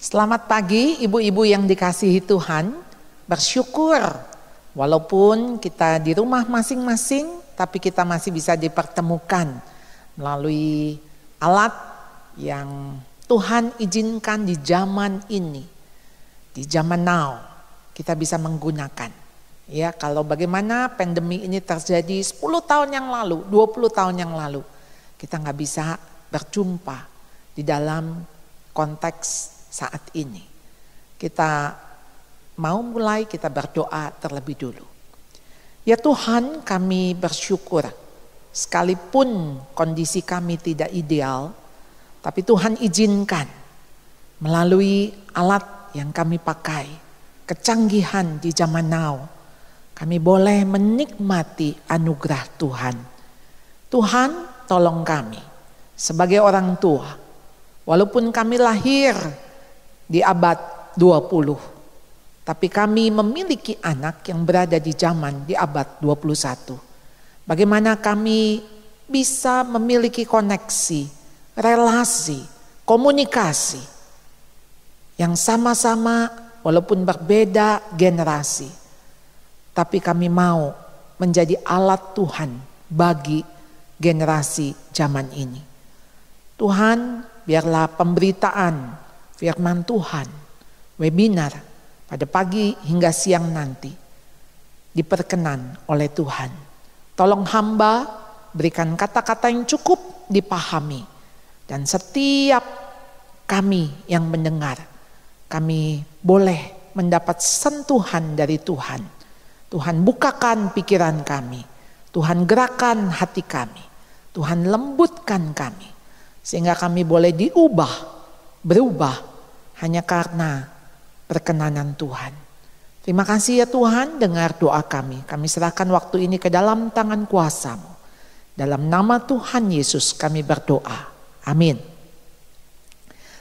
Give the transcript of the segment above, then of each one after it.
Selamat pagi ibu-ibu yang dikasihi Tuhan. Bersyukur walaupun kita di rumah masing-masing tapi kita masih bisa dipertemukan melalui alat yang Tuhan izinkan di zaman ini. Di zaman now kita bisa menggunakan. Ya, kalau bagaimana pandemi ini terjadi 10 tahun yang lalu, 20 tahun yang lalu, kita nggak bisa berjumpa di dalam konteks saat ini. Kita mau mulai kita berdoa terlebih dulu. Ya Tuhan kami bersyukur sekalipun kondisi kami tidak ideal, tapi Tuhan izinkan melalui alat yang kami pakai, kecanggihan di zaman now, kami boleh menikmati anugerah Tuhan. Tuhan tolong kami sebagai orang tua, walaupun kami lahir di abad 20. Tapi kami memiliki anak yang berada di zaman di abad 21. Bagaimana kami bisa memiliki koneksi, relasi, komunikasi yang sama-sama walaupun berbeda generasi. Tapi kami mau menjadi alat Tuhan bagi generasi zaman ini. Tuhan biarlah pemberitaan firman Tuhan, webinar pada pagi hingga siang nanti diperkenan oleh Tuhan. Tolong hamba berikan kata-kata yang cukup dipahami dan setiap kami yang mendengar kami boleh mendapat sentuhan dari Tuhan. Tuhan bukakan pikiran kami. Tuhan gerakan hati kami. Tuhan lembutkan kami sehingga kami boleh diubah, berubah hanya karena perkenanan Tuhan. Terima kasih ya Tuhan, dengar doa kami. Kami serahkan waktu ini ke dalam tangan kuasamu. Dalam nama Tuhan Yesus kami berdoa. Amin.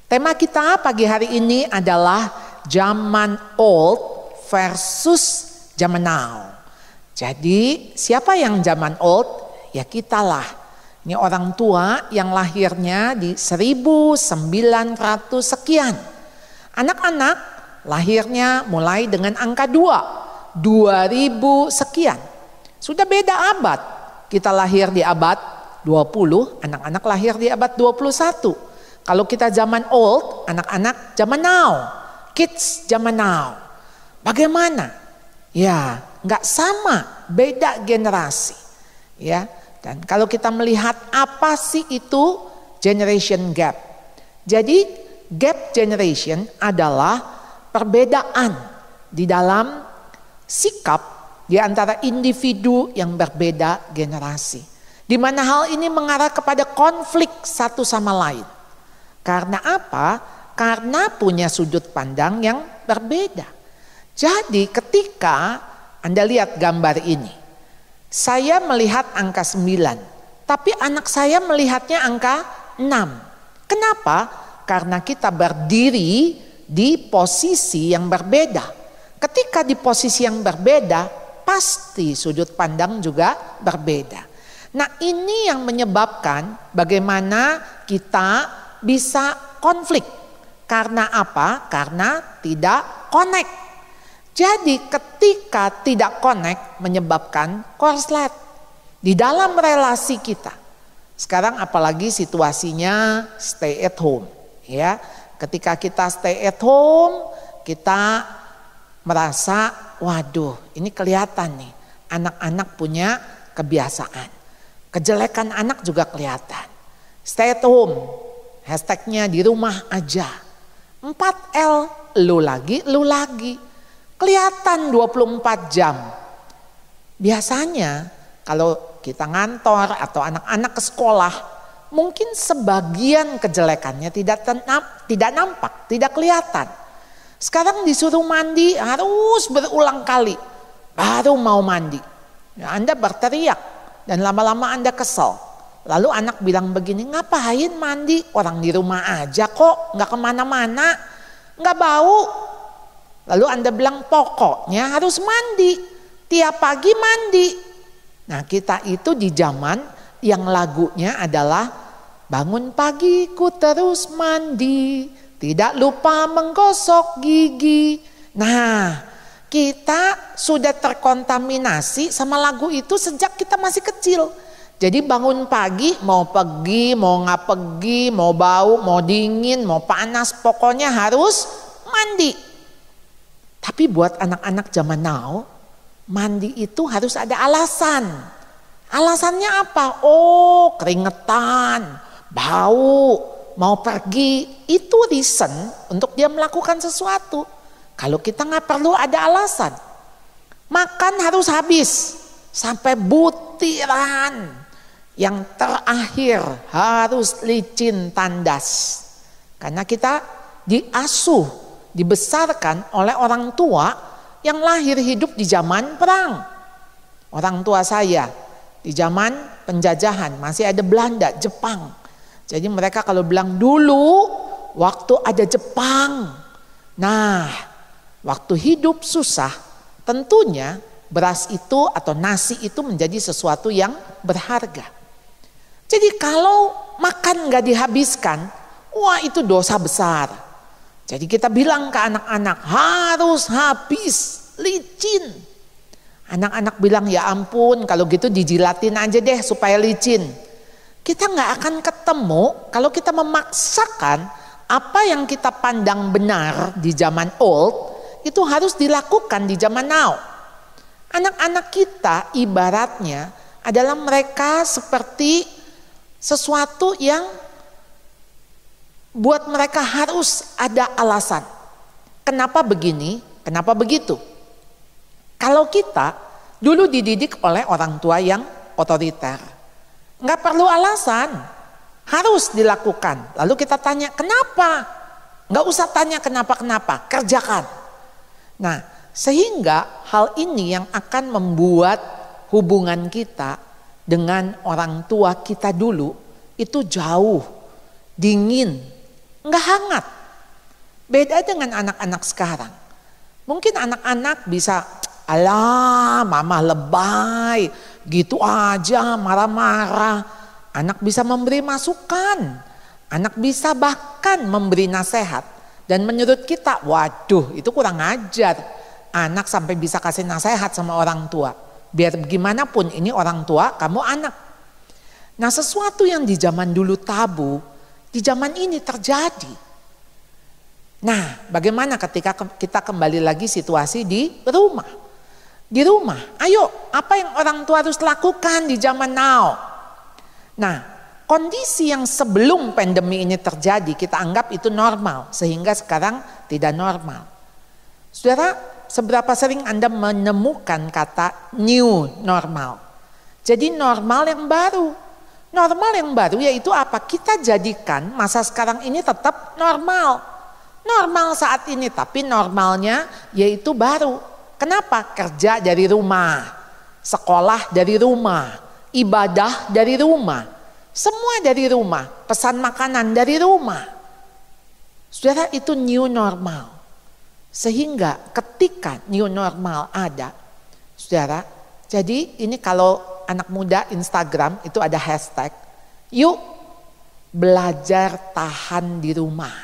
Tema kita pagi hari ini adalah zaman old versus zaman now. Jadi siapa yang zaman old? Ya kitalah. Ini orang tua yang lahirnya di 1900 sekian Anak-anak lahirnya mulai dengan angka 2, 2000 sekian. Sudah beda abad. Kita lahir di abad 20, anak-anak lahir di abad 21. Kalau kita zaman old, anak-anak zaman now. Kids zaman now. Bagaimana? Ya, nggak sama, beda generasi. Ya, dan kalau kita melihat apa sih itu generation gap. Jadi gap generation adalah perbedaan di dalam sikap di antara individu yang berbeda generasi. Di mana hal ini mengarah kepada konflik satu sama lain. Karena apa? Karena punya sudut pandang yang berbeda. Jadi ketika Anda lihat gambar ini, saya melihat angka 9, tapi anak saya melihatnya angka 6. Kenapa? karena kita berdiri di posisi yang berbeda. Ketika di posisi yang berbeda, pasti sudut pandang juga berbeda. Nah, ini yang menyebabkan bagaimana kita bisa konflik. Karena apa? Karena tidak connect. Jadi, ketika tidak connect, menyebabkan korslet di dalam relasi kita. Sekarang, apalagi situasinya stay at home Ya, ketika kita stay at home, kita merasa waduh, ini kelihatan nih anak-anak punya kebiasaan. Kejelekan anak juga kelihatan. Stay at home, hashtagnya di rumah aja. 4L, lu lagi, lu lagi. Kelihatan 24 jam. Biasanya kalau kita ngantor atau anak-anak ke sekolah, mungkin sebagian kejelekannya tidak tenap, tidak nampak, tidak kelihatan. Sekarang disuruh mandi harus berulang kali baru mau mandi. Ya, anda berteriak dan lama-lama Anda kesel. Lalu anak bilang begini, ngapain mandi? Orang di rumah aja kok, nggak kemana-mana, nggak bau. Lalu Anda bilang pokoknya harus mandi, tiap pagi mandi. Nah kita itu di zaman yang lagunya adalah Bangun pagi ku terus mandi, tidak lupa menggosok gigi. Nah, kita sudah terkontaminasi sama lagu itu sejak kita masih kecil. Jadi bangun pagi mau pergi, mau nggak pergi, mau bau, mau dingin, mau panas, pokoknya harus mandi. Tapi buat anak-anak zaman now, mandi itu harus ada alasan. Alasannya apa? Oh, keringetan bau, mau pergi, itu reason untuk dia melakukan sesuatu. Kalau kita nggak perlu ada alasan. Makan harus habis sampai butiran. Yang terakhir harus licin tandas. Karena kita diasuh, dibesarkan oleh orang tua yang lahir hidup di zaman perang. Orang tua saya di zaman penjajahan masih ada Belanda, Jepang. Jadi mereka kalau bilang dulu waktu ada Jepang. Nah, waktu hidup susah, tentunya beras itu atau nasi itu menjadi sesuatu yang berharga. Jadi kalau makan nggak dihabiskan, wah itu dosa besar. Jadi kita bilang ke anak-anak harus habis, licin. Anak-anak bilang ya ampun kalau gitu dijilatin aja deh supaya licin. Kita nggak akan ketemu kalau kita memaksakan apa yang kita pandang benar di zaman old itu harus dilakukan di zaman now. Anak-anak kita ibaratnya adalah mereka seperti sesuatu yang buat mereka harus ada alasan. Kenapa begini? Kenapa begitu? Kalau kita dulu dididik oleh orang tua yang otoriter, Nggak perlu alasan, harus dilakukan. Lalu kita tanya, kenapa? Nggak usah tanya kenapa-kenapa, kerjakan. Nah, sehingga hal ini yang akan membuat hubungan kita dengan orang tua kita dulu itu jauh, dingin, nggak hangat. Beda dengan anak-anak sekarang. Mungkin anak-anak bisa, alah mama lebay, Gitu aja marah-marah. Anak bisa memberi masukan. Anak bisa bahkan memberi nasihat. Dan menurut kita, waduh itu kurang ajar. Anak sampai bisa kasih nasihat sama orang tua. Biar gimana pun ini orang tua, kamu anak. Nah sesuatu yang di zaman dulu tabu, di zaman ini terjadi. Nah, bagaimana ketika kita kembali lagi situasi di rumah? Di rumah, ayo apa yang orang tua harus lakukan di zaman now. Nah, kondisi yang sebelum pandemi ini terjadi kita anggap itu normal. Sehingga sekarang tidak normal. Saudara, seberapa sering Anda menemukan kata new normal? Jadi normal yang baru. Normal yang baru yaitu apa? Kita jadikan masa sekarang ini tetap normal. Normal saat ini tapi normalnya yaitu baru. Kenapa? Kerja dari rumah, sekolah dari rumah, ibadah dari rumah, semua dari rumah, pesan makanan dari rumah. Saudara itu new normal. Sehingga ketika new normal ada, saudara, jadi ini kalau anak muda Instagram itu ada hashtag, yuk belajar tahan di rumah.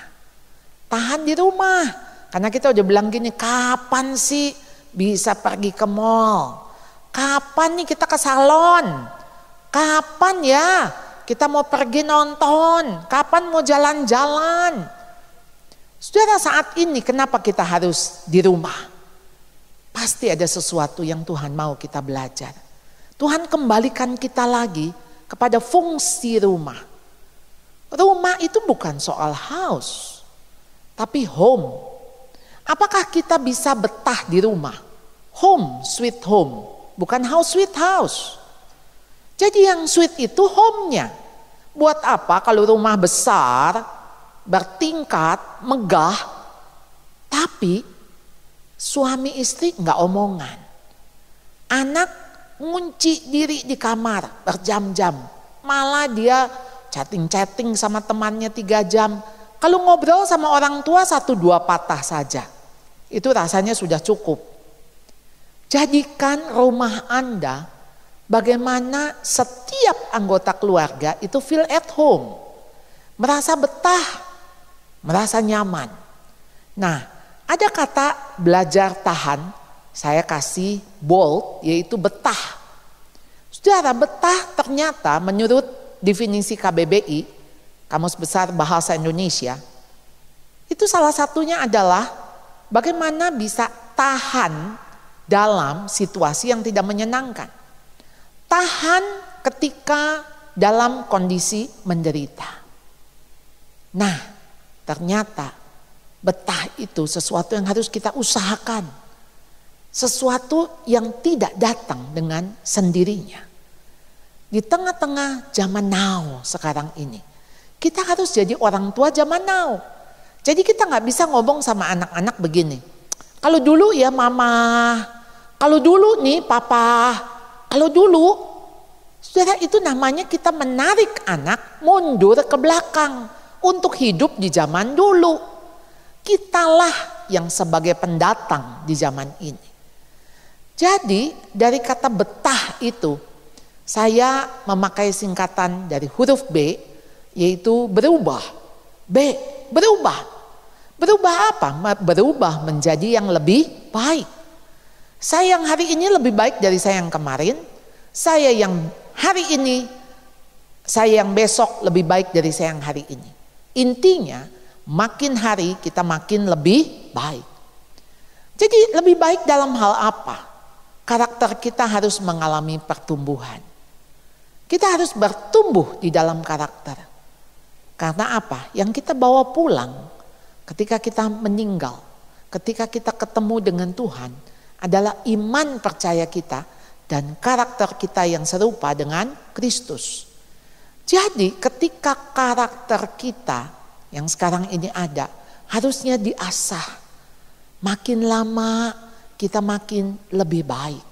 Tahan di rumah, karena kita udah bilang gini, kapan sih bisa pergi ke mall. Kapan nih kita ke salon? Kapan ya kita mau pergi nonton? Kapan mau jalan-jalan? Saudara saat ini kenapa kita harus di rumah? Pasti ada sesuatu yang Tuhan mau kita belajar. Tuhan kembalikan kita lagi kepada fungsi rumah. Rumah itu bukan soal house, tapi home. Apakah kita bisa betah di rumah? home sweet home, bukan house sweet house. Jadi yang sweet itu home-nya. Buat apa kalau rumah besar, bertingkat, megah, tapi suami istri nggak omongan. Anak ngunci diri di kamar berjam-jam. Malah dia chatting-chatting sama temannya tiga jam. Kalau ngobrol sama orang tua satu dua patah saja. Itu rasanya sudah cukup. Jadikan rumah Anda bagaimana setiap anggota keluarga itu feel at home. Merasa betah, merasa nyaman. Nah, ada kata belajar tahan, saya kasih bold yaitu betah. Saudara, betah ternyata menurut definisi KBBI, Kamus Besar Bahasa Indonesia, itu salah satunya adalah bagaimana bisa tahan dalam situasi yang tidak menyenangkan. Tahan ketika dalam kondisi menderita. Nah, ternyata betah itu sesuatu yang harus kita usahakan. Sesuatu yang tidak datang dengan sendirinya. Di tengah-tengah zaman now sekarang ini, kita harus jadi orang tua zaman now. Jadi kita nggak bisa ngomong sama anak-anak begini. Kalau dulu ya mama kalau dulu nih papa, kalau dulu saudara itu namanya kita menarik anak mundur ke belakang untuk hidup di zaman dulu. Kitalah yang sebagai pendatang di zaman ini. Jadi dari kata betah itu saya memakai singkatan dari huruf B yaitu berubah. B berubah. Berubah apa? Berubah menjadi yang lebih baik. Saya yang hari ini lebih baik dari saya yang kemarin. Saya yang hari ini, saya yang besok lebih baik dari saya yang hari ini. Intinya, makin hari kita makin lebih baik. Jadi lebih baik dalam hal apa? Karakter kita harus mengalami pertumbuhan. Kita harus bertumbuh di dalam karakter. Karena apa? Yang kita bawa pulang ketika kita meninggal, ketika kita ketemu dengan Tuhan, adalah iman percaya kita dan karakter kita yang serupa dengan Kristus. Jadi ketika karakter kita yang sekarang ini ada harusnya diasah. Makin lama kita makin lebih baik.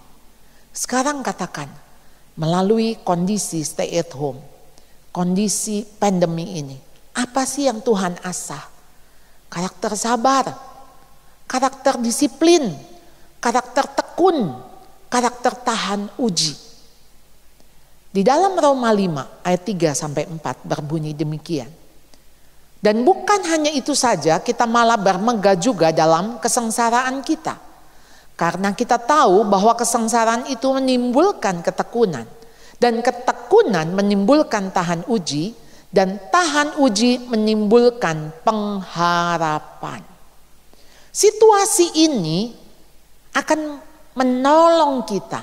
Sekarang katakan melalui kondisi stay at home, kondisi pandemi ini, apa sih yang Tuhan asah? Karakter sabar, karakter disiplin, karakter tekun, karakter tahan uji. Di dalam Roma 5 ayat 3 sampai 4 berbunyi demikian. Dan bukan hanya itu saja, kita malah bermegah juga dalam kesengsaraan kita. Karena kita tahu bahwa kesengsaraan itu menimbulkan ketekunan. Dan ketekunan menimbulkan tahan uji, dan tahan uji menimbulkan pengharapan. Situasi ini akan menolong kita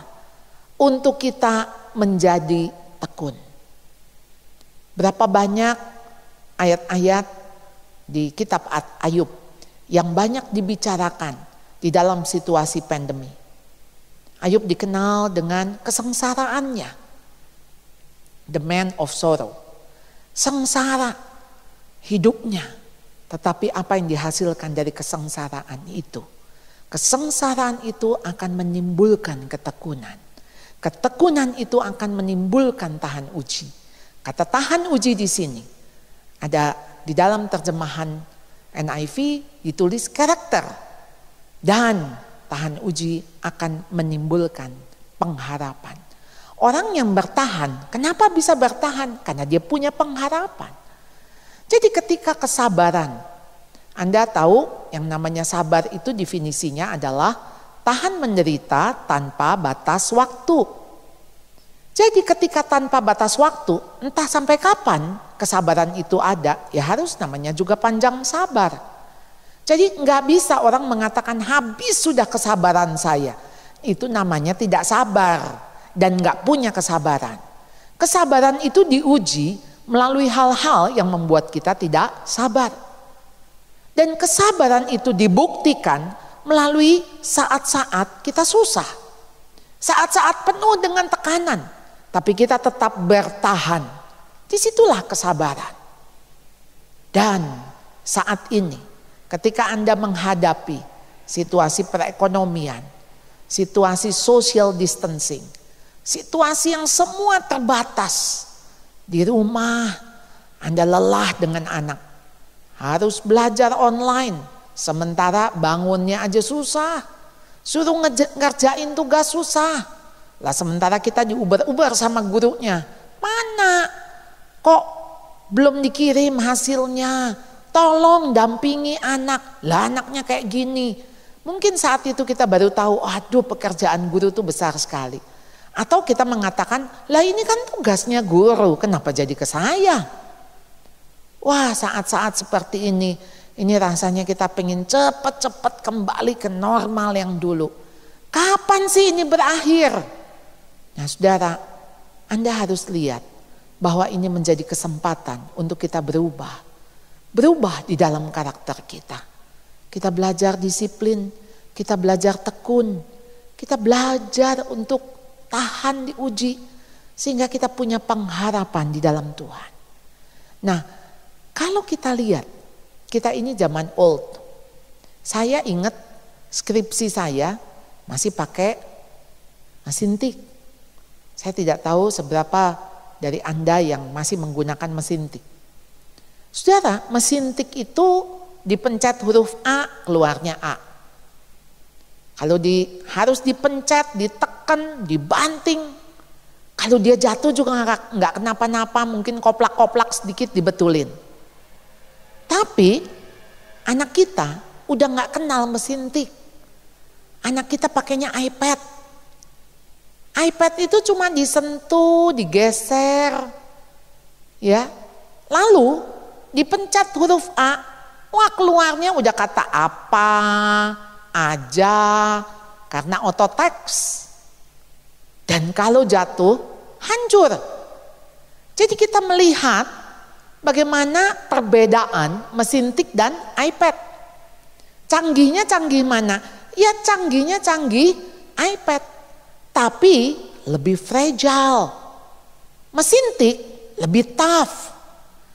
untuk kita menjadi tekun. Berapa banyak ayat-ayat di kitab Ayub yang banyak dibicarakan di dalam situasi pandemi. Ayub dikenal dengan kesengsaraannya. The man of sorrow. Sengsara hidupnya. Tetapi apa yang dihasilkan dari kesengsaraan itu? Kesengsaraan itu akan menimbulkan ketekunan. Ketekunan itu akan menimbulkan tahan uji. Kata tahan uji di sini ada di dalam terjemahan NIV ditulis karakter dan tahan uji akan menimbulkan pengharapan. Orang yang bertahan, kenapa bisa bertahan? Karena dia punya pengharapan. Jadi ketika kesabaran anda tahu yang namanya sabar itu definisinya adalah tahan menderita tanpa batas waktu. Jadi ketika tanpa batas waktu, entah sampai kapan kesabaran itu ada, ya harus namanya juga panjang sabar. Jadi nggak bisa orang mengatakan habis sudah kesabaran saya. Itu namanya tidak sabar dan nggak punya kesabaran. Kesabaran itu diuji melalui hal-hal yang membuat kita tidak sabar. Dan kesabaran itu dibuktikan melalui saat-saat kita susah. Saat-saat penuh dengan tekanan. Tapi kita tetap bertahan. Disitulah kesabaran. Dan saat ini ketika Anda menghadapi situasi perekonomian, situasi social distancing, situasi yang semua terbatas di rumah, Anda lelah dengan anak, harus nah, belajar online. Sementara bangunnya aja susah. Suruh ngerjain tugas susah. Lah sementara kita diuber-uber sama gurunya. Mana? Kok belum dikirim hasilnya? Tolong dampingi anak. Lah anaknya kayak gini. Mungkin saat itu kita baru tahu, aduh pekerjaan guru itu besar sekali. Atau kita mengatakan, lah ini kan tugasnya guru, kenapa jadi ke saya? Wah saat-saat seperti ini, ini rasanya kita pengen cepat-cepat kembali ke normal yang dulu. Kapan sih ini berakhir? Nah saudara, Anda harus lihat bahwa ini menjadi kesempatan untuk kita berubah. Berubah di dalam karakter kita. Kita belajar disiplin, kita belajar tekun, kita belajar untuk tahan diuji sehingga kita punya pengharapan di dalam Tuhan. Nah, kalau kita lihat, kita ini zaman old. Saya ingat skripsi saya masih pakai mesin tik. Saya tidak tahu seberapa dari Anda yang masih menggunakan mesin tik. Saudara, mesin tik itu dipencet huruf A, keluarnya A. Kalau di, harus dipencet, ditekan, dibanting. Kalau dia jatuh juga nggak kenapa-napa, mungkin koplak-koplak sedikit dibetulin. Tapi anak kita udah nggak kenal mesin tik. Anak kita pakainya iPad. iPad itu cuma disentuh, digeser, ya. Lalu dipencet huruf A, wah keluarnya udah kata apa aja karena ototeks. Dan kalau jatuh, hancur. Jadi kita melihat Bagaimana perbedaan mesin tik dan iPad? Canggihnya canggih mana? Ya canggihnya canggih iPad. Tapi lebih fragile. Mesin tik lebih tough.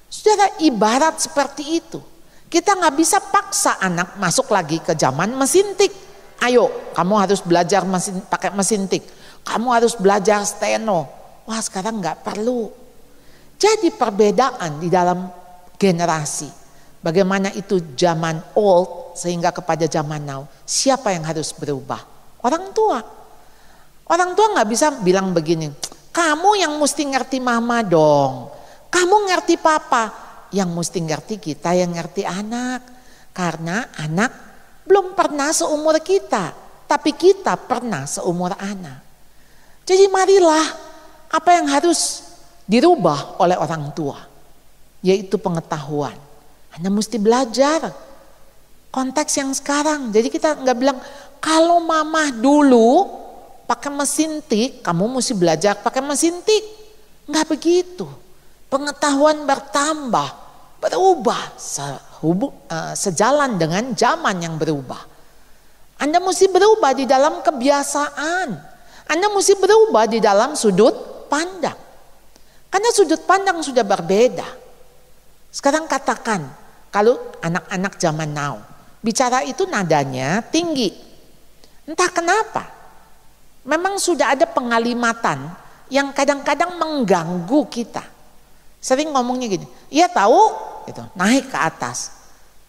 Saudara ibarat seperti itu. Kita nggak bisa paksa anak masuk lagi ke zaman mesin tik. Ayo, kamu harus belajar mesin pakai mesin tik. Kamu harus belajar steno. Wah, sekarang nggak perlu terjadi perbedaan di dalam generasi. Bagaimana itu zaman old sehingga kepada zaman now. Siapa yang harus berubah? Orang tua. Orang tua nggak bisa bilang begini, kamu yang mesti ngerti mama dong. Kamu ngerti papa. Yang mesti ngerti kita yang ngerti anak. Karena anak belum pernah seumur kita. Tapi kita pernah seumur anak. Jadi marilah apa yang harus dirubah oleh orang tua, yaitu pengetahuan. Hanya mesti belajar konteks yang sekarang. Jadi kita nggak bilang kalau mama dulu pakai mesin tik, kamu mesti belajar pakai mesin tik. Nggak begitu. Pengetahuan bertambah, berubah sehubung, eh, sejalan dengan zaman yang berubah. Anda mesti berubah di dalam kebiasaan. Anda mesti berubah di dalam sudut pandang. Karena sudut pandang sudah berbeda. Sekarang katakan, kalau anak-anak zaman now, bicara itu nadanya tinggi. Entah kenapa, memang sudah ada pengalimatan yang kadang-kadang mengganggu kita. Sering ngomongnya gini, iya tahu, gitu, naik ke atas.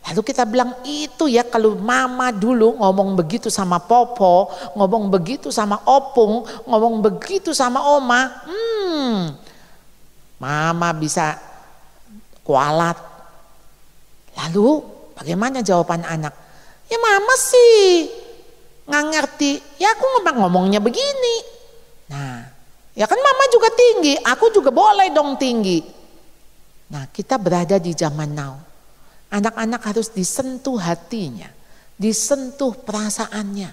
Lalu kita bilang itu ya kalau mama dulu ngomong begitu sama Popo, ngomong begitu sama Opung, ngomong begitu sama Oma, hmm, Mama bisa kualat. Lalu bagaimana jawaban anak? Ya mama sih nggak ngerti. Ya aku ngomong ngomongnya begini. Nah, ya kan mama juga tinggi, aku juga boleh dong tinggi. Nah, kita berada di zaman now. Anak-anak harus disentuh hatinya, disentuh perasaannya.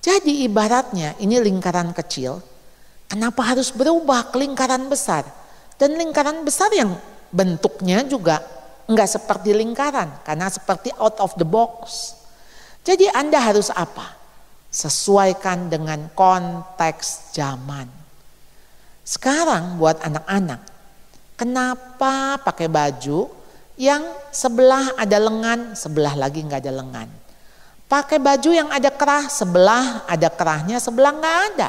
Jadi ibaratnya ini lingkaran kecil, kenapa harus berubah ke lingkaran besar? Dan lingkaran besar yang bentuknya juga nggak seperti lingkaran karena seperti out of the box. Jadi Anda harus apa? Sesuaikan dengan konteks zaman. Sekarang buat anak-anak, kenapa pakai baju yang sebelah ada lengan, sebelah lagi nggak ada lengan. Pakai baju yang ada kerah, sebelah ada kerahnya, sebelah nggak ada.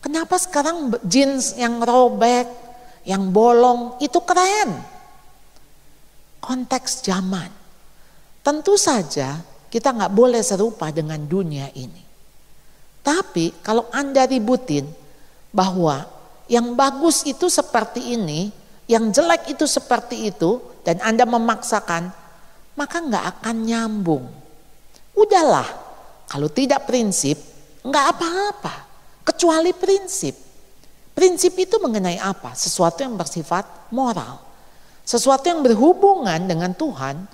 Kenapa sekarang jeans yang robek, yang bolong itu keren. Konteks zaman. Tentu saja kita nggak boleh serupa dengan dunia ini. Tapi kalau Anda ributin bahwa yang bagus itu seperti ini, yang jelek itu seperti itu, dan Anda memaksakan, maka nggak akan nyambung. Udahlah, kalau tidak prinsip, nggak apa-apa, kecuali prinsip. Prinsip itu mengenai apa? Sesuatu yang bersifat moral. Sesuatu yang berhubungan dengan Tuhan,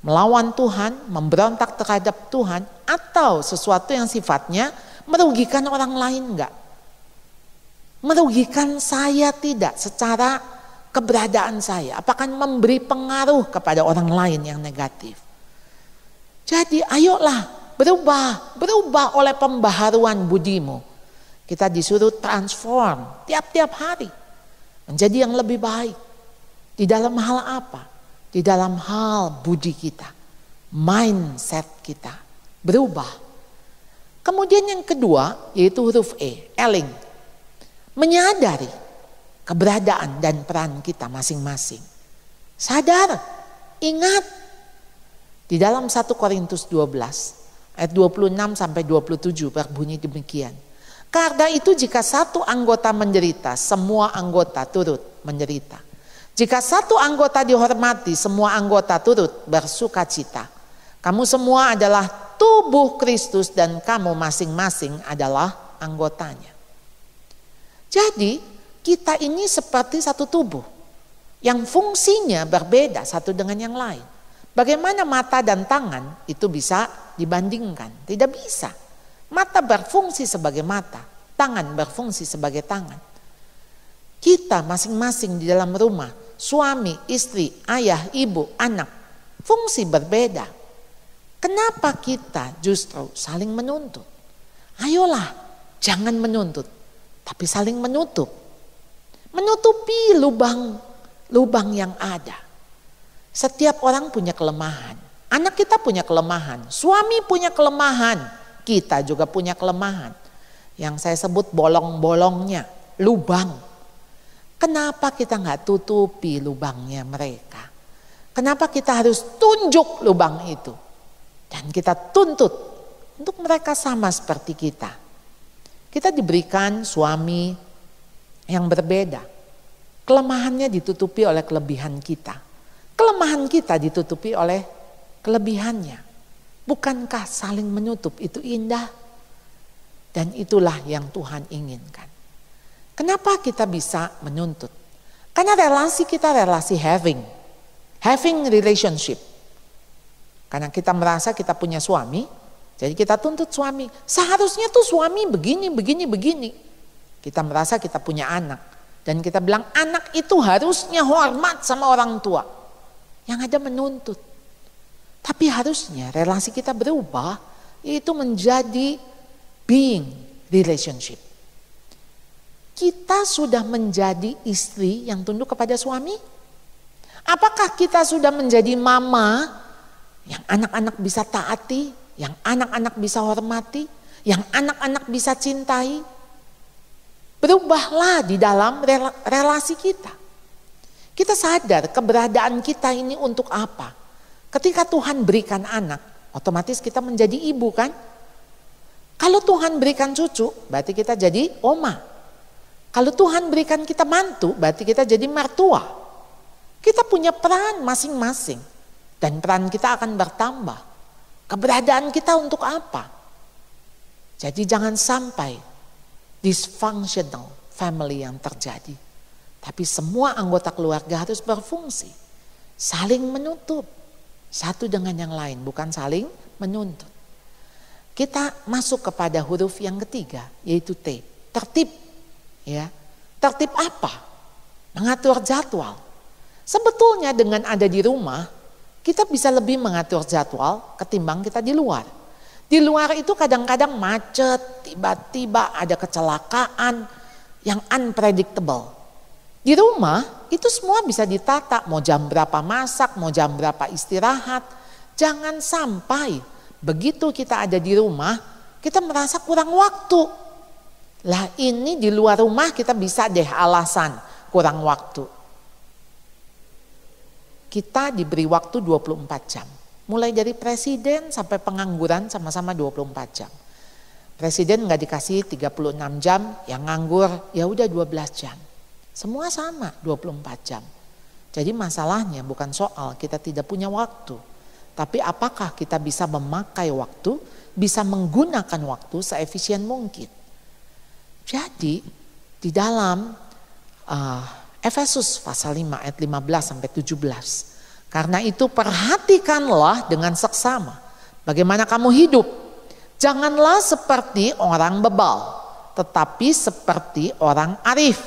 melawan Tuhan, memberontak terhadap Tuhan, atau sesuatu yang sifatnya merugikan orang lain enggak? Merugikan saya tidak secara keberadaan saya? Apakah memberi pengaruh kepada orang lain yang negatif? Jadi ayolah berubah, berubah oleh pembaharuan budimu kita disuruh transform tiap-tiap hari menjadi yang lebih baik. Di dalam hal apa? Di dalam hal budi kita, mindset kita berubah. Kemudian yang kedua yaitu huruf E, eling. Menyadari keberadaan dan peran kita masing-masing. Sadar, ingat. Di dalam 1 Korintus 12 ayat 26 sampai 27 berbunyi demikian. Karena itu jika satu anggota menderita, semua anggota turut menderita. Jika satu anggota dihormati, semua anggota turut bersuka cita. Kamu semua adalah tubuh Kristus dan kamu masing-masing adalah anggotanya. Jadi kita ini seperti satu tubuh yang fungsinya berbeda satu dengan yang lain. Bagaimana mata dan tangan itu bisa dibandingkan? Tidak bisa. Mata berfungsi sebagai mata, tangan berfungsi sebagai tangan. Kita masing-masing di dalam rumah, suami, istri, ayah, ibu, anak, fungsi berbeda. Kenapa kita justru saling menuntut? Ayolah, jangan menuntut, tapi saling menutup. Menutupi lubang lubang yang ada. Setiap orang punya kelemahan. Anak kita punya kelemahan, suami punya kelemahan, kita juga punya kelemahan. Yang saya sebut bolong-bolongnya, lubang. Kenapa kita nggak tutupi lubangnya mereka? Kenapa kita harus tunjuk lubang itu? Dan kita tuntut untuk mereka sama seperti kita. Kita diberikan suami yang berbeda. Kelemahannya ditutupi oleh kelebihan kita. Kelemahan kita ditutupi oleh kelebihannya. Bukankah saling menutup itu indah? Dan itulah yang Tuhan inginkan. Kenapa kita bisa menuntut? Karena relasi kita relasi having. Having relationship. Karena kita merasa kita punya suami, jadi kita tuntut suami. Seharusnya tuh suami begini, begini, begini. Kita merasa kita punya anak. Dan kita bilang anak itu harusnya hormat sama orang tua. Yang ada menuntut. Tapi harusnya relasi kita berubah itu menjadi being relationship. Kita sudah menjadi istri yang tunduk kepada suami? Apakah kita sudah menjadi mama yang anak-anak bisa taati, yang anak-anak bisa hormati, yang anak-anak bisa cintai? Berubahlah di dalam relasi kita. Kita sadar keberadaan kita ini untuk apa? Ketika Tuhan berikan anak, otomatis kita menjadi ibu kan? Kalau Tuhan berikan cucu, berarti kita jadi oma. Kalau Tuhan berikan kita mantu, berarti kita jadi mertua. Kita punya peran masing-masing. Dan peran kita akan bertambah. Keberadaan kita untuk apa? Jadi jangan sampai dysfunctional family yang terjadi. Tapi semua anggota keluarga harus berfungsi. Saling menutup satu dengan yang lain, bukan saling menuntut. Kita masuk kepada huruf yang ketiga, yaitu T. Tertib. ya Tertib apa? Mengatur jadwal. Sebetulnya dengan ada di rumah, kita bisa lebih mengatur jadwal ketimbang kita di luar. Di luar itu kadang-kadang macet, tiba-tiba ada kecelakaan yang unpredictable. Di rumah itu semua bisa ditata, mau jam berapa masak, mau jam berapa istirahat. Jangan sampai begitu kita ada di rumah, kita merasa kurang waktu. Lah ini di luar rumah kita bisa deh alasan kurang waktu. Kita diberi waktu 24 jam. Mulai dari presiden sampai pengangguran sama-sama 24 jam. Presiden nggak dikasih 36 jam, yang nganggur ya udah 12 jam semua sama 24 jam. Jadi masalahnya bukan soal kita tidak punya waktu. Tapi apakah kita bisa memakai waktu, bisa menggunakan waktu seefisien mungkin. Jadi di dalam uh, Efesus pasal 5 ayat 15 sampai 17. Karena itu perhatikanlah dengan seksama bagaimana kamu hidup. Janganlah seperti orang bebal, tetapi seperti orang arif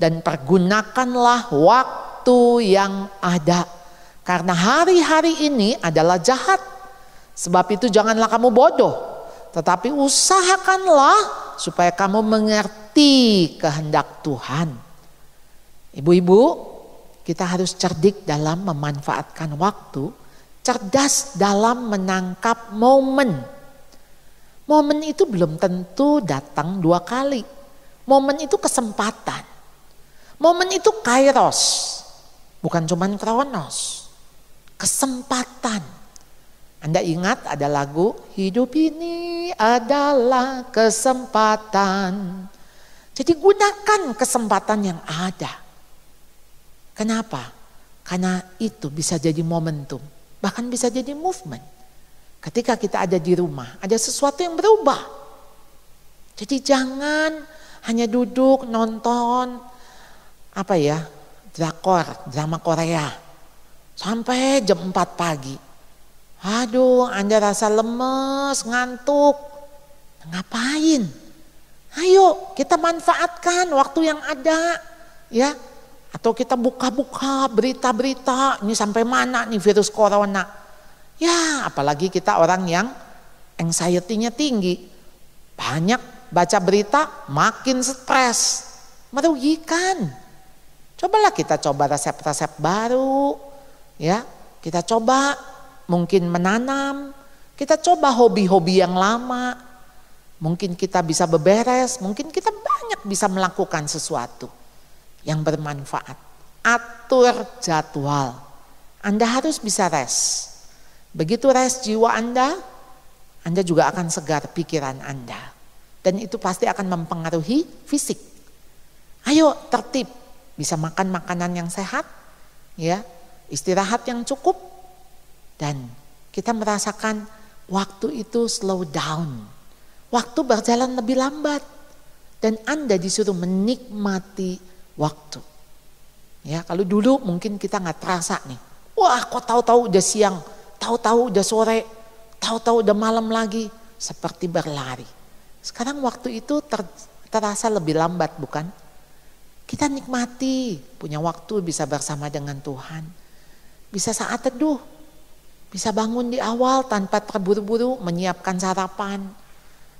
dan pergunakanlah waktu yang ada. Karena hari-hari ini adalah jahat. Sebab itu janganlah kamu bodoh, tetapi usahakanlah supaya kamu mengerti kehendak Tuhan. Ibu-ibu, kita harus cerdik dalam memanfaatkan waktu, cerdas dalam menangkap momen. Momen itu belum tentu datang dua kali. Momen itu kesempatan. Momen itu kairos, bukan cuman kronos. Kesempatan. Anda ingat ada lagu hidup ini adalah kesempatan. Jadi gunakan kesempatan yang ada. Kenapa? Karena itu bisa jadi momentum, bahkan bisa jadi movement. Ketika kita ada di rumah, ada sesuatu yang berubah. Jadi jangan hanya duduk nonton apa ya drakor drama Korea sampai jam 4 pagi aduh anda rasa lemes ngantuk ngapain ayo kita manfaatkan waktu yang ada ya atau kita buka-buka berita-berita ini sampai mana nih virus corona ya apalagi kita orang yang anxiety-nya tinggi banyak baca berita makin stres merugikan Cobalah kita coba resep-resep baru, ya. Kita coba mungkin menanam, kita coba hobi-hobi yang lama. Mungkin kita bisa beberes, mungkin kita banyak bisa melakukan sesuatu yang bermanfaat. Atur jadwal. Anda harus bisa res Begitu res jiwa Anda, Anda juga akan segar pikiran Anda. Dan itu pasti akan mempengaruhi fisik. Ayo tertib, bisa makan makanan yang sehat, ya, istirahat yang cukup, dan kita merasakan waktu itu slow down. Waktu berjalan lebih lambat dan Anda disuruh menikmati waktu. Ya, kalau dulu mungkin kita nggak terasa nih. Wah, kok tahu-tahu udah siang, tahu-tahu udah sore, tahu-tahu udah malam lagi, seperti berlari. Sekarang waktu itu ter, terasa lebih lambat, bukan? Kita nikmati punya waktu bisa bersama dengan Tuhan. Bisa saat teduh, bisa bangun di awal tanpa terburu-buru menyiapkan sarapan.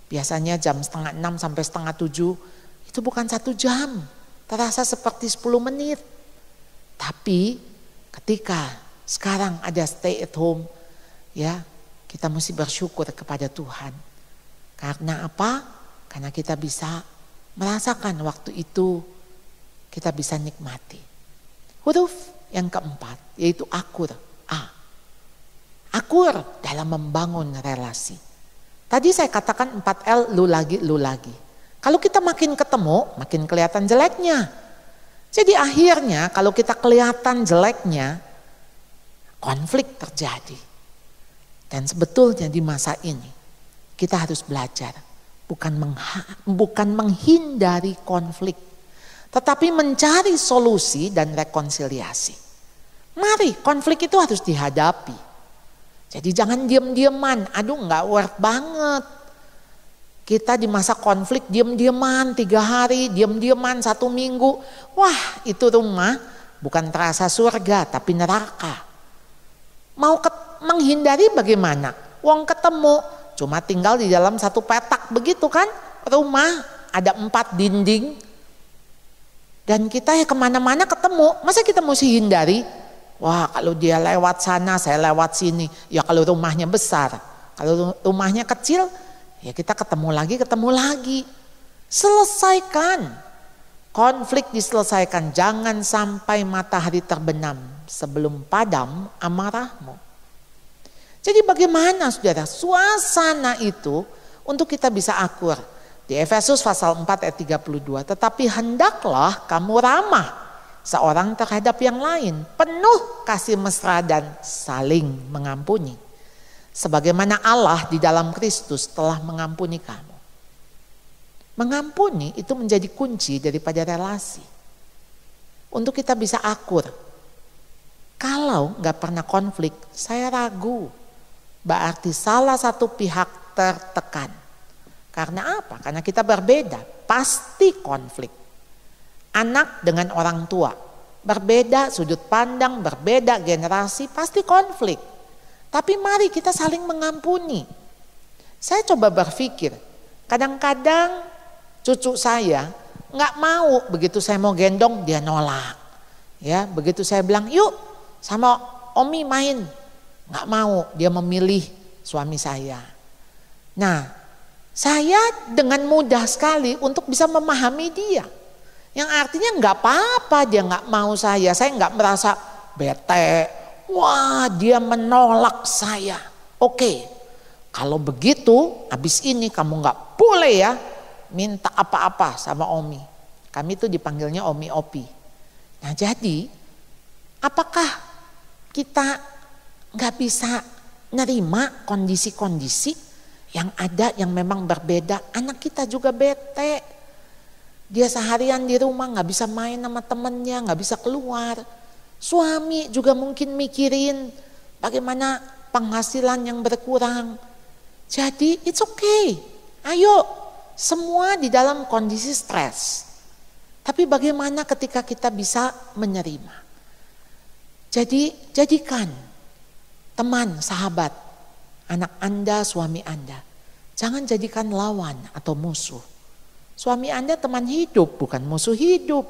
Biasanya jam setengah enam sampai setengah tujuh itu bukan satu jam, terasa seperti sepuluh menit. Tapi ketika sekarang ada stay at home, ya kita mesti bersyukur kepada Tuhan. Karena apa? Karena kita bisa merasakan waktu itu kita bisa nikmati. Huruf yang keempat yaitu akur, A. Akur dalam membangun relasi. Tadi saya katakan 4L, lu lagi, lu lagi. Kalau kita makin ketemu, makin kelihatan jeleknya. Jadi akhirnya kalau kita kelihatan jeleknya, konflik terjadi. Dan sebetulnya di masa ini, kita harus belajar. Bukan, bukan menghindari konflik, tetapi mencari solusi dan rekonsiliasi. Mari konflik itu harus dihadapi. Jadi jangan diem-dieman, aduh nggak worth banget. Kita di masa konflik diem-dieman tiga hari, diem-dieman satu minggu. Wah itu rumah bukan terasa surga tapi neraka. Mau ke, menghindari bagaimana? Wong ketemu cuma tinggal di dalam satu petak begitu kan. Rumah ada empat dinding, dan kita ya kemana-mana ketemu, masa kita mesti hindari? Wah kalau dia lewat sana, saya lewat sini. Ya kalau rumahnya besar, kalau rumahnya kecil, ya kita ketemu lagi, ketemu lagi. Selesaikan. Konflik diselesaikan, jangan sampai matahari terbenam sebelum padam amarahmu. Jadi bagaimana saudara, suasana itu untuk kita bisa akur. Di Efesus pasal 4 ayat 32, tetapi hendaklah kamu ramah seorang terhadap yang lain, penuh kasih mesra dan saling mengampuni. Sebagaimana Allah di dalam Kristus telah mengampuni kamu. Mengampuni itu menjadi kunci daripada relasi. Untuk kita bisa akur. Kalau nggak pernah konflik, saya ragu. Berarti salah satu pihak tertekan karena apa? Karena kita berbeda, pasti konflik. Anak dengan orang tua, berbeda sudut pandang, berbeda generasi, pasti konflik. Tapi mari kita saling mengampuni. Saya coba berpikir, kadang-kadang cucu saya nggak mau begitu saya mau gendong dia nolak. Ya, begitu saya bilang yuk sama Omi main, nggak mau dia memilih suami saya. Nah, saya dengan mudah sekali untuk bisa memahami dia. Yang artinya nggak apa-apa dia nggak mau saya, saya nggak merasa bete. Wah dia menolak saya. Oke, kalau begitu habis ini kamu nggak boleh ya minta apa-apa sama Omi. Kami itu dipanggilnya Omi Opi. Nah jadi apakah kita nggak bisa nerima kondisi-kondisi yang ada yang memang berbeda, anak kita juga bete. Dia seharian di rumah nggak bisa main sama temennya, nggak bisa keluar. Suami juga mungkin mikirin bagaimana penghasilan yang berkurang. Jadi it's okay. Ayo, semua di dalam kondisi stres. Tapi bagaimana ketika kita bisa menerima? Jadi jadikan teman, sahabat anak Anda, suami Anda. Jangan jadikan lawan atau musuh. Suami Anda teman hidup, bukan musuh hidup.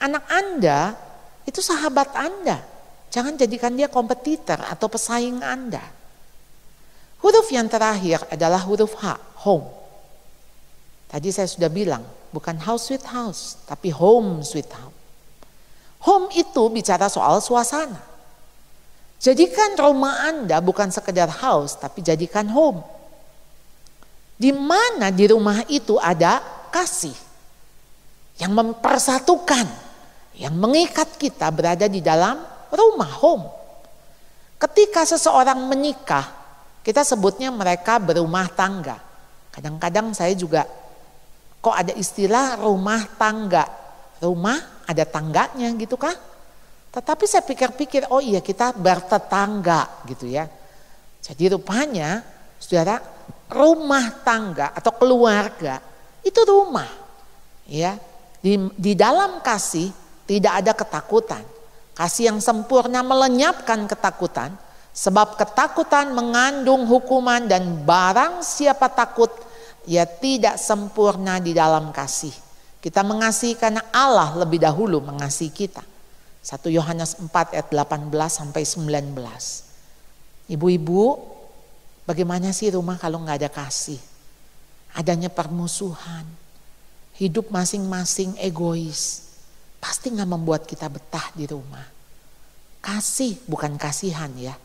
Anak Anda itu sahabat Anda. Jangan jadikan dia kompetitor atau pesaing Anda. Huruf yang terakhir adalah huruf H, home. Tadi saya sudah bilang, bukan house sweet house, tapi home sweet home. Home itu bicara soal suasana. Jadikan rumah Anda bukan sekedar house, tapi jadikan home. Di mana di rumah itu ada kasih yang mempersatukan, yang mengikat kita berada di dalam rumah home. Ketika seseorang menikah, kita sebutnya mereka berumah tangga. Kadang-kadang saya juga kok ada istilah rumah tangga. Rumah ada tangganya gitu kah? Tetapi saya pikir-pikir, oh iya kita bertetangga gitu ya. Jadi rupanya saudara rumah tangga atau keluarga itu rumah. ya Di, di dalam kasih tidak ada ketakutan. Kasih yang sempurna melenyapkan ketakutan. Sebab ketakutan mengandung hukuman dan barang siapa takut ya tidak sempurna di dalam kasih. Kita mengasihi karena Allah lebih dahulu mengasihi kita. 1 Yohanes 4 ayat 18 sampai 19. Ibu-ibu, bagaimana sih rumah kalau nggak ada kasih? Adanya permusuhan, hidup masing-masing egois, pasti nggak membuat kita betah di rumah. Kasih bukan kasihan ya,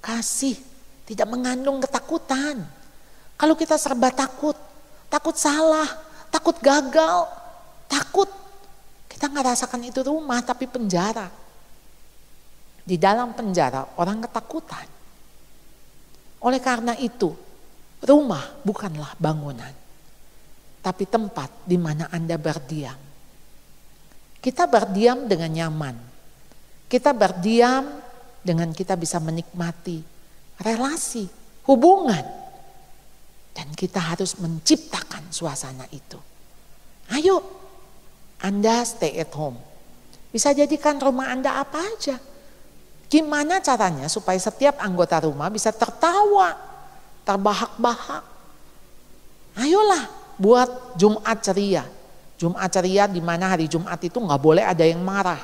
kasih tidak mengandung ketakutan. Kalau kita serba takut, takut salah, takut gagal, takut kita nggak rasakan itu rumah tapi penjara. Di dalam penjara orang ketakutan. Oleh karena itu rumah bukanlah bangunan. Tapi tempat di mana Anda berdiam. Kita berdiam dengan nyaman. Kita berdiam dengan kita bisa menikmati relasi, hubungan. Dan kita harus menciptakan suasana itu. Ayo anda stay at home. Bisa jadikan rumah Anda apa aja. Gimana caranya supaya setiap anggota rumah bisa tertawa, terbahak-bahak. Ayolah buat Jumat ceria. Jumat ceria di mana hari Jumat itu nggak boleh ada yang marah.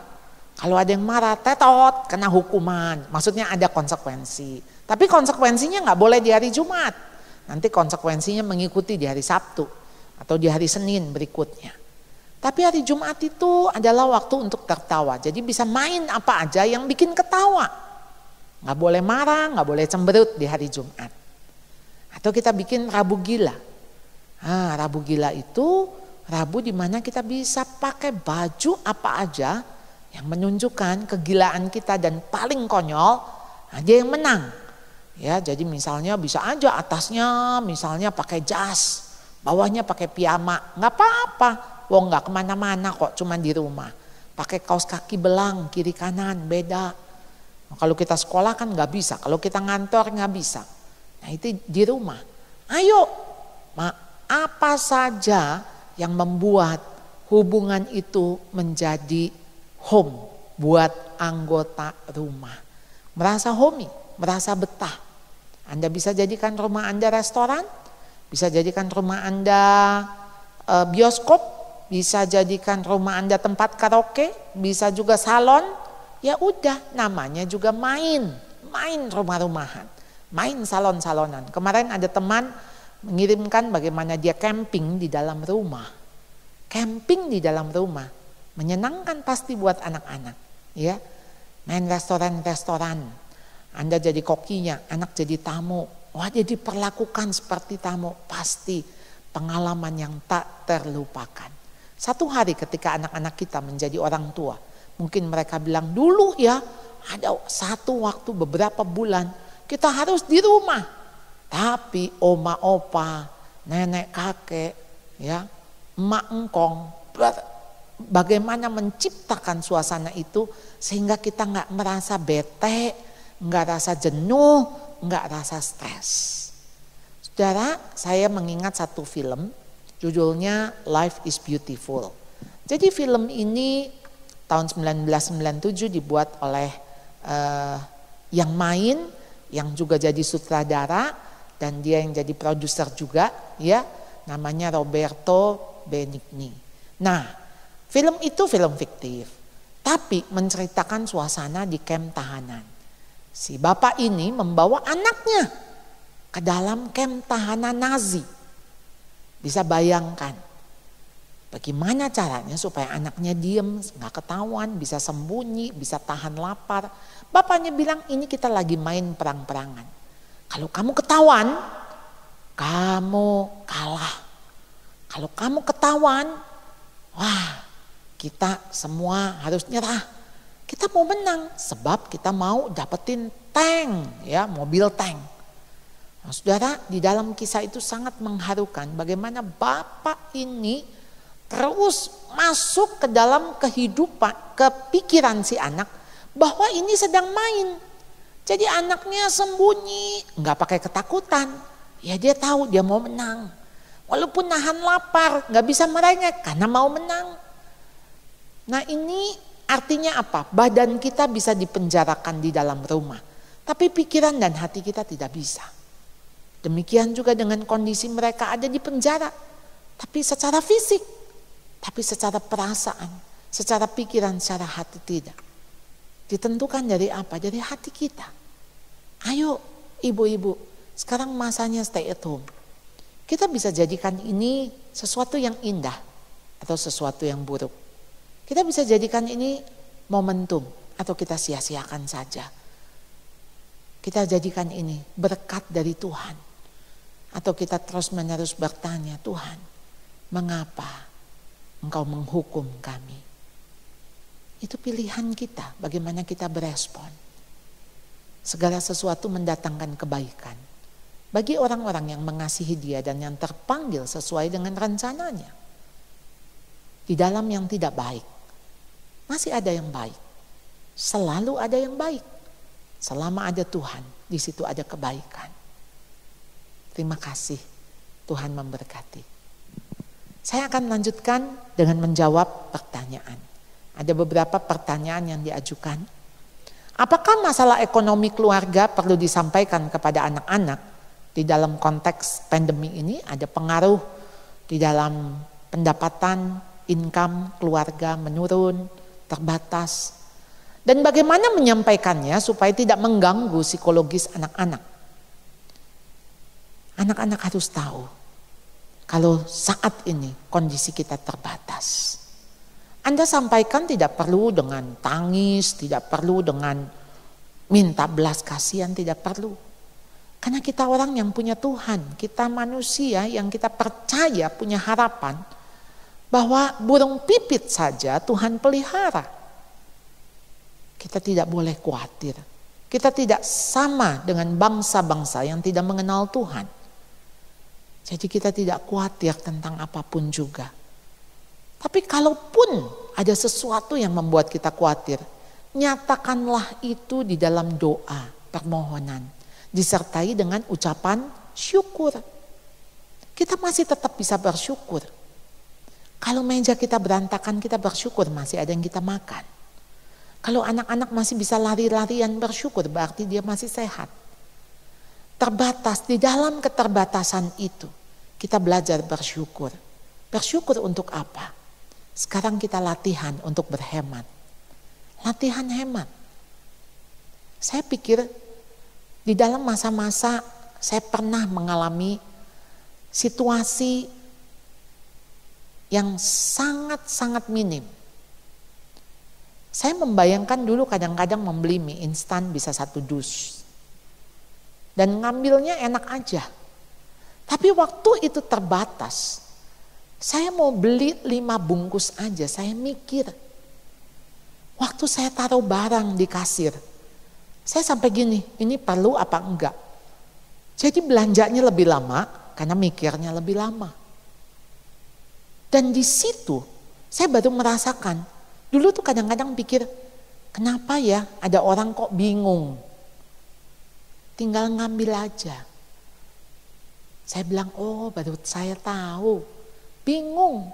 Kalau ada yang marah, tetot, kena hukuman. Maksudnya ada konsekuensi. Tapi konsekuensinya nggak boleh di hari Jumat. Nanti konsekuensinya mengikuti di hari Sabtu atau di hari Senin berikutnya. Tapi hari Jumat itu adalah waktu untuk tertawa. Jadi bisa main apa aja yang bikin ketawa. Nggak boleh marah, nggak boleh cemberut di hari Jumat. Atau kita bikin Rabu Gila. Nah, Rabu Gila itu Rabu dimana kita bisa pakai baju apa aja yang menunjukkan kegilaan kita dan paling konyol aja yang menang. Ya, jadi misalnya bisa aja atasnya misalnya pakai jas, bawahnya pakai piyama, nggak apa-apa wong nggak kemana-mana kok, cuman di rumah. Pakai kaos kaki belang, kiri kanan, beda. Nah, kalau kita sekolah kan nggak bisa, kalau kita ngantor nggak bisa. Nah itu di rumah. Ayo, mak, apa saja yang membuat hubungan itu menjadi home buat anggota rumah. Merasa homey, merasa betah. Anda bisa jadikan rumah Anda restoran, bisa jadikan rumah Anda eh, bioskop, bisa jadikan rumah Anda tempat karaoke, bisa juga salon, ya udah namanya juga main, main rumah-rumahan, main salon-salonan. Kemarin ada teman mengirimkan bagaimana dia camping di dalam rumah. Camping di dalam rumah, menyenangkan pasti buat anak-anak, ya. Main restoran-restoran, Anda jadi kokinya, anak jadi tamu. Wah jadi diperlakukan seperti tamu, pasti pengalaman yang tak terlupakan. Satu hari ketika anak-anak kita menjadi orang tua, mungkin mereka bilang dulu ya ada satu waktu beberapa bulan kita harus di rumah. Tapi oma opa, nenek kakek, ya emak engkong, bagaimana menciptakan suasana itu sehingga kita nggak merasa bete, nggak rasa jenuh, nggak rasa stres. Saudara, saya mengingat satu film Judulnya Life is Beautiful. Jadi film ini tahun 1997 dibuat oleh uh, yang main, yang juga jadi sutradara dan dia yang jadi produser juga ya. Namanya Roberto Benigni. Nah, film itu film fiktif, tapi menceritakan suasana di kamp tahanan. Si bapak ini membawa anaknya ke dalam kamp tahanan Nazi. Bisa bayangkan bagaimana caranya supaya anaknya diem, nggak ketahuan, bisa sembunyi, bisa tahan lapar. Bapaknya bilang ini kita lagi main perang-perangan. Kalau kamu ketahuan, kamu kalah. Kalau kamu ketahuan, wah kita semua harus nyerah. Kita mau menang sebab kita mau dapetin tank ya, mobil tank. Nah, saudara, di dalam kisah itu sangat mengharukan bagaimana bapak ini terus masuk ke dalam kehidupan, kepikiran si anak bahwa ini sedang main. Jadi anaknya sembunyi, nggak pakai ketakutan. Ya dia tahu dia mau menang. Walaupun nahan lapar, nggak bisa merengek karena mau menang. Nah ini artinya apa? Badan kita bisa dipenjarakan di dalam rumah. Tapi pikiran dan hati kita tidak bisa. Demikian juga dengan kondisi mereka ada di penjara, tapi secara fisik, tapi secara perasaan, secara pikiran, secara hati tidak. Ditentukan dari apa? Dari hati kita. Ayo ibu-ibu, sekarang masanya stay at home. Kita bisa jadikan ini sesuatu yang indah atau sesuatu yang buruk. Kita bisa jadikan ini momentum atau kita sia-siakan saja. Kita jadikan ini berkat dari Tuhan atau kita terus menerus bertanya, Tuhan, mengapa engkau menghukum kami? Itu pilihan kita, bagaimana kita berespon. Segala sesuatu mendatangkan kebaikan. Bagi orang-orang yang mengasihi dia dan yang terpanggil sesuai dengan rencananya. Di dalam yang tidak baik, masih ada yang baik. Selalu ada yang baik. Selama ada Tuhan, di situ ada kebaikan. Terima kasih. Tuhan memberkati. Saya akan lanjutkan dengan menjawab pertanyaan. Ada beberapa pertanyaan yang diajukan. Apakah masalah ekonomi keluarga perlu disampaikan kepada anak-anak di dalam konteks pandemi ini? Ada pengaruh di dalam pendapatan, income keluarga menurun, terbatas. Dan bagaimana menyampaikannya supaya tidak mengganggu psikologis anak-anak? Anak-anak harus tahu kalau saat ini kondisi kita terbatas. Anda sampaikan tidak perlu dengan tangis, tidak perlu dengan minta belas kasihan, tidak perlu. Karena kita orang yang punya Tuhan, kita manusia yang kita percaya punya harapan bahwa burung pipit saja Tuhan pelihara. Kita tidak boleh khawatir. Kita tidak sama dengan bangsa-bangsa yang tidak mengenal Tuhan. Jadi kita tidak khawatir tentang apapun juga. Tapi kalaupun ada sesuatu yang membuat kita khawatir, nyatakanlah itu di dalam doa, permohonan. Disertai dengan ucapan syukur. Kita masih tetap bisa bersyukur. Kalau meja kita berantakan, kita bersyukur masih ada yang kita makan. Kalau anak-anak masih bisa lari-larian bersyukur, berarti dia masih sehat terbatas, di dalam keterbatasan itu kita belajar bersyukur. Bersyukur untuk apa? Sekarang kita latihan untuk berhemat. Latihan hemat. Saya pikir di dalam masa-masa saya pernah mengalami situasi yang sangat-sangat minim. Saya membayangkan dulu kadang-kadang membeli mie instan bisa satu dus dan ngambilnya enak aja. Tapi waktu itu terbatas. Saya mau beli lima bungkus aja, saya mikir. Waktu saya taruh barang di kasir, saya sampai gini, ini perlu apa enggak? Jadi belanjanya lebih lama karena mikirnya lebih lama. Dan di situ saya baru merasakan, dulu tuh kadang-kadang pikir, kenapa ya ada orang kok bingung tinggal ngambil aja. Saya bilang, oh baru saya tahu. Bingung,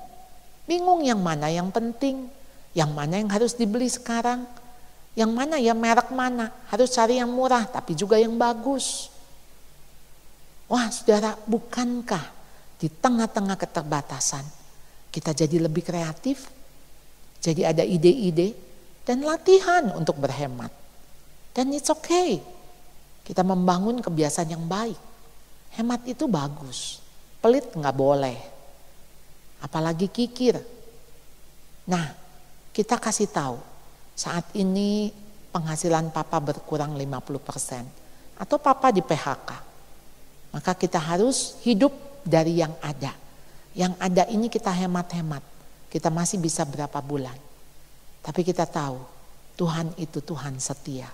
bingung yang mana yang penting, yang mana yang harus dibeli sekarang, yang mana ya merek mana, harus cari yang murah tapi juga yang bagus. Wah saudara, bukankah di tengah-tengah keterbatasan kita jadi lebih kreatif, jadi ada ide-ide dan latihan untuk berhemat. Dan it's okay, kita membangun kebiasaan yang baik. Hemat itu bagus. Pelit nggak boleh. Apalagi kikir. Nah, kita kasih tahu saat ini penghasilan papa berkurang 50% atau papa di PHK. Maka kita harus hidup dari yang ada. Yang ada ini kita hemat-hemat. Kita masih bisa berapa bulan. Tapi kita tahu Tuhan itu Tuhan setia.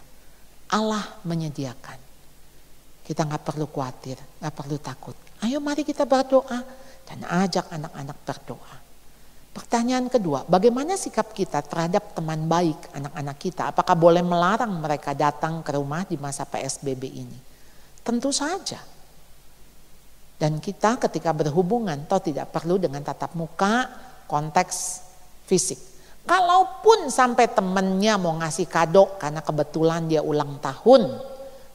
Allah menyediakan. Kita nggak perlu khawatir, nggak perlu takut. Ayo mari kita berdoa dan ajak anak-anak berdoa. Pertanyaan kedua, bagaimana sikap kita terhadap teman baik anak-anak kita? Apakah boleh melarang mereka datang ke rumah di masa PSBB ini? Tentu saja. Dan kita ketika berhubungan, toh tidak perlu dengan tatap muka, konteks fisik. Kalaupun sampai temennya mau ngasih kado karena kebetulan dia ulang tahun,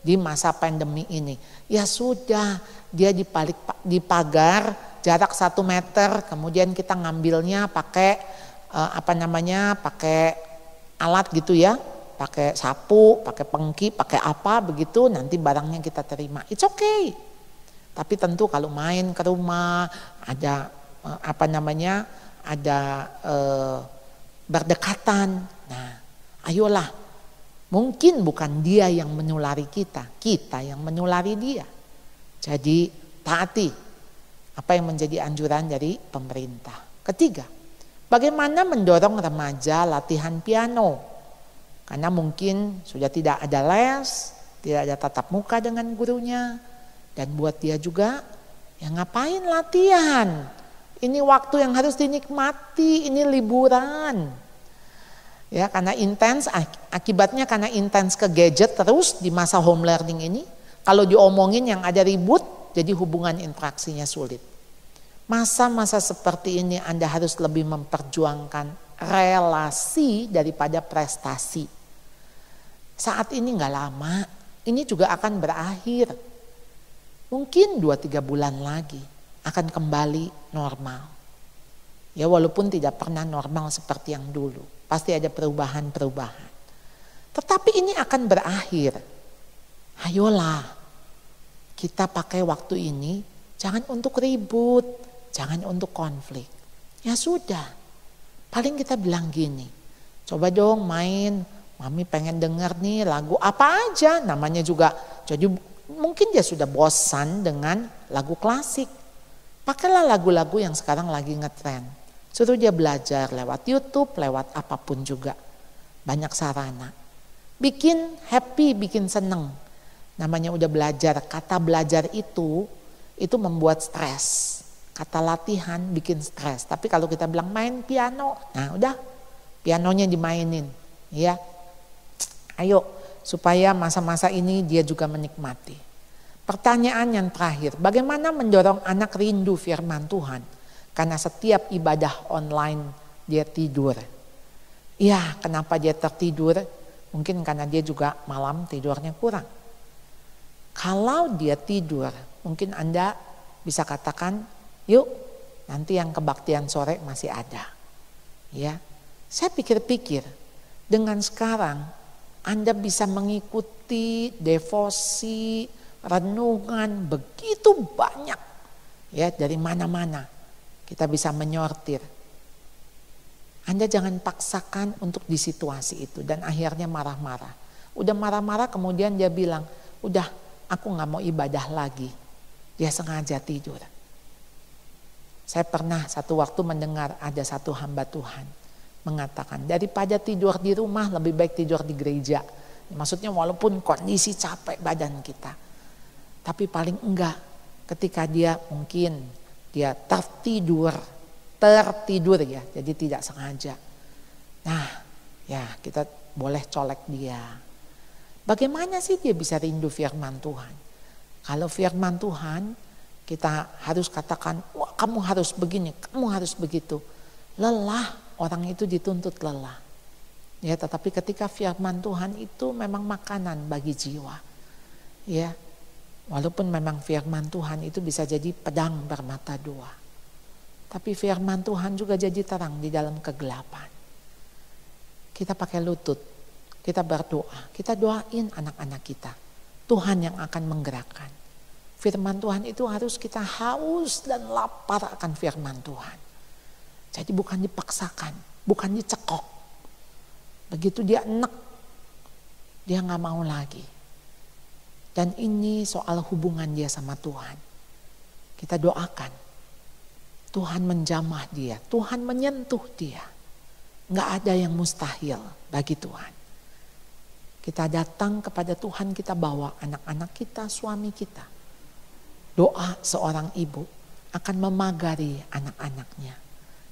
di masa pandemi ini. Ya sudah, dia dipalik di pagar jarak satu meter, kemudian kita ngambilnya pakai eh, apa namanya, pakai alat gitu ya, pakai sapu, pakai pengki, pakai apa begitu, nanti barangnya kita terima. It's okay. Tapi tentu kalau main ke rumah ada eh, apa namanya, ada eh, berdekatan. Nah, ayolah Mungkin bukan dia yang menulari kita, kita yang menulari dia. Jadi taati apa yang menjadi anjuran dari pemerintah. Ketiga, bagaimana mendorong remaja latihan piano? Karena mungkin sudah tidak ada les, tidak ada tatap muka dengan gurunya. Dan buat dia juga, ya ngapain latihan? Ini waktu yang harus dinikmati, ini liburan. Ya, karena intens akibatnya karena intens ke gadget terus di masa home learning ini, kalau diomongin yang ada ribut, jadi hubungan interaksinya sulit. Masa-masa seperti ini Anda harus lebih memperjuangkan relasi daripada prestasi. Saat ini nggak lama, ini juga akan berakhir. Mungkin dua tiga bulan lagi akan kembali normal. Ya walaupun tidak pernah normal seperti yang dulu. Pasti ada perubahan-perubahan. Tetapi ini akan berakhir. Ayolah, kita pakai waktu ini jangan untuk ribut, jangan untuk konflik. Ya sudah, paling kita bilang gini, coba dong main, mami pengen dengar nih lagu apa aja namanya juga. Jadi mungkin dia sudah bosan dengan lagu klasik. Pakailah lagu-lagu yang sekarang lagi ngetrend. Suruh dia belajar lewat YouTube, lewat apapun juga. Banyak sarana. Bikin happy, bikin seneng. Namanya udah belajar, kata belajar itu, itu membuat stres. Kata latihan bikin stres. Tapi kalau kita bilang main piano, nah udah pianonya dimainin. ya Ayo, supaya masa-masa ini dia juga menikmati. Pertanyaan yang terakhir, bagaimana mendorong anak rindu firman Tuhan? Karena setiap ibadah online dia tidur. Ya, kenapa dia tertidur? Mungkin karena dia juga malam tidurnya kurang. Kalau dia tidur, mungkin Anda bisa katakan, yuk nanti yang kebaktian sore masih ada. Ya, saya pikir-pikir, dengan sekarang Anda bisa mengikuti devosi, renungan begitu banyak ya dari mana-mana kita bisa menyortir. Anda jangan paksakan untuk di situasi itu dan akhirnya marah-marah. Udah marah-marah kemudian dia bilang, udah aku nggak mau ibadah lagi. Dia sengaja tidur. Saya pernah satu waktu mendengar ada satu hamba Tuhan mengatakan, daripada tidur di rumah lebih baik tidur di gereja. Maksudnya walaupun kondisi capek badan kita. Tapi paling enggak ketika dia mungkin dia tertidur, tertidur ya, jadi tidak sengaja. Nah, ya kita boleh colek dia. Bagaimana sih dia bisa rindu firman Tuhan? Kalau firman Tuhan kita harus katakan, wah kamu harus begini, kamu harus begitu. Lelah, orang itu dituntut lelah. Ya, tetapi ketika firman Tuhan itu memang makanan bagi jiwa. Ya, Walaupun memang firman Tuhan itu bisa jadi pedang bermata dua. Tapi firman Tuhan juga jadi terang di dalam kegelapan. Kita pakai lutut, kita berdoa, kita doain anak-anak kita. Tuhan yang akan menggerakkan. Firman Tuhan itu harus kita haus dan lapar akan firman Tuhan. Jadi bukan dipaksakan, bukan dicekok. Begitu dia enak, dia nggak mau lagi. Dan ini soal hubungan dia sama Tuhan. Kita doakan. Tuhan menjamah dia, Tuhan menyentuh dia. Enggak ada yang mustahil bagi Tuhan. Kita datang kepada Tuhan, kita bawa anak-anak kita, suami kita. Doa seorang ibu akan memagari anak-anaknya.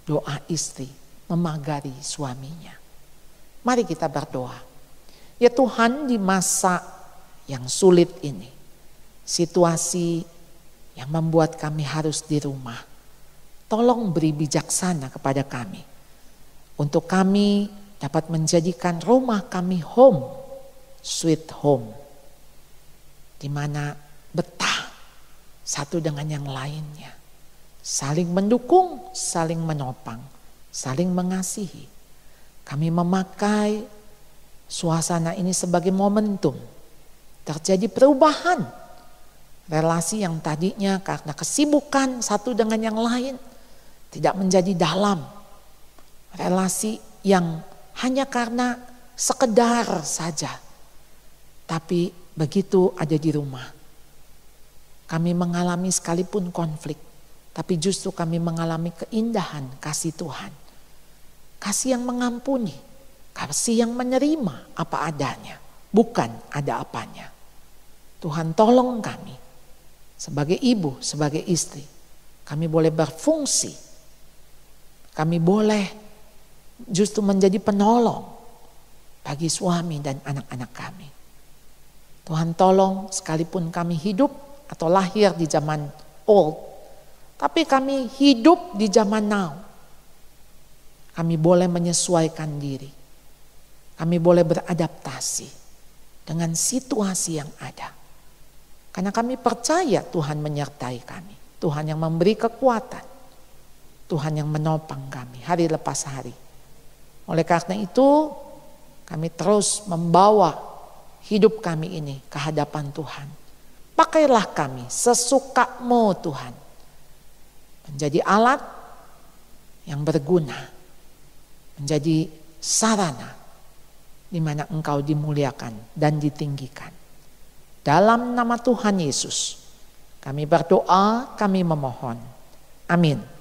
Doa istri memagari suaminya. Mari kita berdoa. Ya Tuhan di masa yang sulit ini. Situasi yang membuat kami harus di rumah. Tolong beri bijaksana kepada kami. Untuk kami dapat menjadikan rumah kami home, sweet home. Di mana betah satu dengan yang lainnya. Saling mendukung, saling menopang, saling mengasihi. Kami memakai suasana ini sebagai momentum Terjadi perubahan. Relasi yang tadinya karena kesibukan satu dengan yang lain tidak menjadi dalam. Relasi yang hanya karena sekedar saja. Tapi begitu ada di rumah. Kami mengalami sekalipun konflik, tapi justru kami mengalami keindahan kasih Tuhan. Kasih yang mengampuni, kasih yang menerima apa adanya, bukan ada apanya. Tuhan tolong kami sebagai ibu, sebagai istri. Kami boleh berfungsi. Kami boleh justru menjadi penolong bagi suami dan anak-anak kami. Tuhan tolong sekalipun kami hidup atau lahir di zaman old, tapi kami hidup di zaman now. Kami boleh menyesuaikan diri. Kami boleh beradaptasi dengan situasi yang ada. Karena kami percaya Tuhan menyertai kami. Tuhan yang memberi kekuatan. Tuhan yang menopang kami hari lepas hari. Oleh karena itu kami terus membawa hidup kami ini ke hadapan Tuhan. Pakailah kami sesukamu Tuhan. Menjadi alat yang berguna. Menjadi sarana di mana engkau dimuliakan dan ditinggikan. Dalam nama Tuhan Yesus, kami berdoa, kami memohon. Amin.